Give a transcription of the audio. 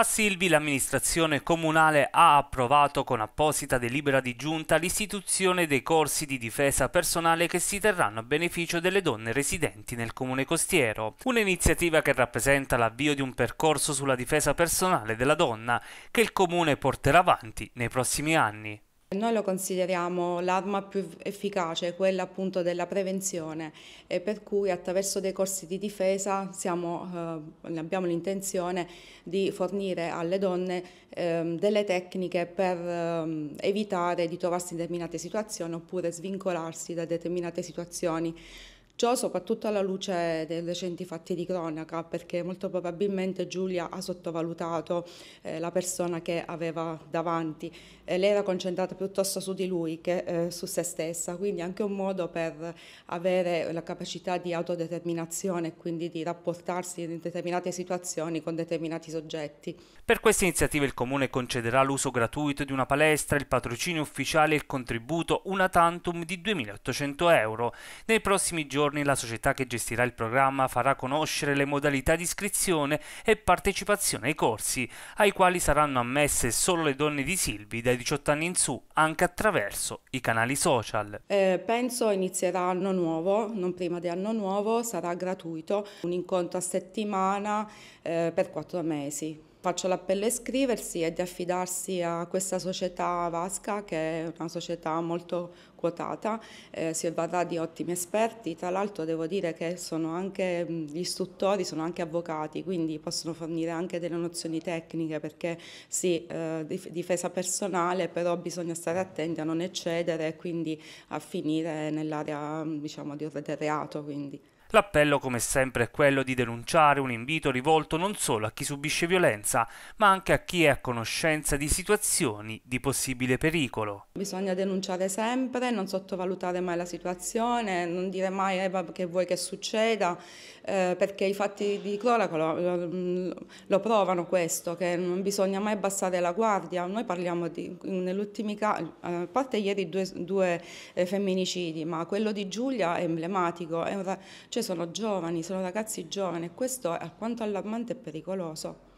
A Silvi l'amministrazione comunale ha approvato con apposita delibera di giunta l'istituzione dei corsi di difesa personale che si terranno a beneficio delle donne residenti nel comune costiero, un'iniziativa che rappresenta l'avvio di un percorso sulla difesa personale della donna che il comune porterà avanti nei prossimi anni. Noi lo consideriamo l'arma più efficace, quella appunto della prevenzione, e per cui attraverso dei corsi di difesa siamo, eh, abbiamo l'intenzione di fornire alle donne eh, delle tecniche per eh, evitare di trovarsi in determinate situazioni oppure svincolarsi da determinate situazioni. Ciò soprattutto alla luce dei recenti fatti di cronaca, perché molto probabilmente Giulia ha sottovalutato eh, la persona che aveva davanti. Eh, lei era concentrata piuttosto su di lui che eh, su se stessa, quindi anche un modo per avere la capacità di autodeterminazione e quindi di rapportarsi in determinate situazioni con determinati soggetti. Per queste iniziative il Comune concederà l'uso gratuito di una palestra, il patrocinio ufficiale e il contributo una tantum di 2.800 euro. Nei prossimi giorni giorni la società che gestirà il programma farà conoscere le modalità di iscrizione e partecipazione ai corsi, ai quali saranno ammesse solo le donne di Silvi dai 18 anni in su, anche attraverso i canali social. Eh, penso inizierà anno nuovo, non prima di anno nuovo, sarà gratuito, un incontro a settimana eh, per quattro mesi faccio l'appello a iscriversi e di affidarsi a questa società Vasca che è una società molto quotata, eh, si avvarrà di ottimi esperti, tra l'altro devo dire che sono anche mm, gli istruttori, sono anche avvocati, quindi possono fornire anche delle nozioni tecniche perché sì, eh, difesa personale, però bisogna stare attenti a non eccedere e quindi a finire nell'area mm, diciamo, del reato. Quindi. L'appello come sempre è quello di denunciare un invito rivolto non solo a chi subisce violenza, ma anche a chi è a conoscenza di situazioni di possibile pericolo. Bisogna denunciare sempre, non sottovalutare mai la situazione, non dire mai eh, che vuoi che succeda, eh, perché i fatti di cronaca lo, lo, lo, provano questo, che non bisogna mai abbassare la guardia. Noi parliamo di, nell'ultimi casi, a parte ieri due, due eh, femminicidi, ma quello di Giulia è emblematico, è un, cioè sono giovani, sono ragazzi giovani e questo è alquanto allarmante e pericoloso.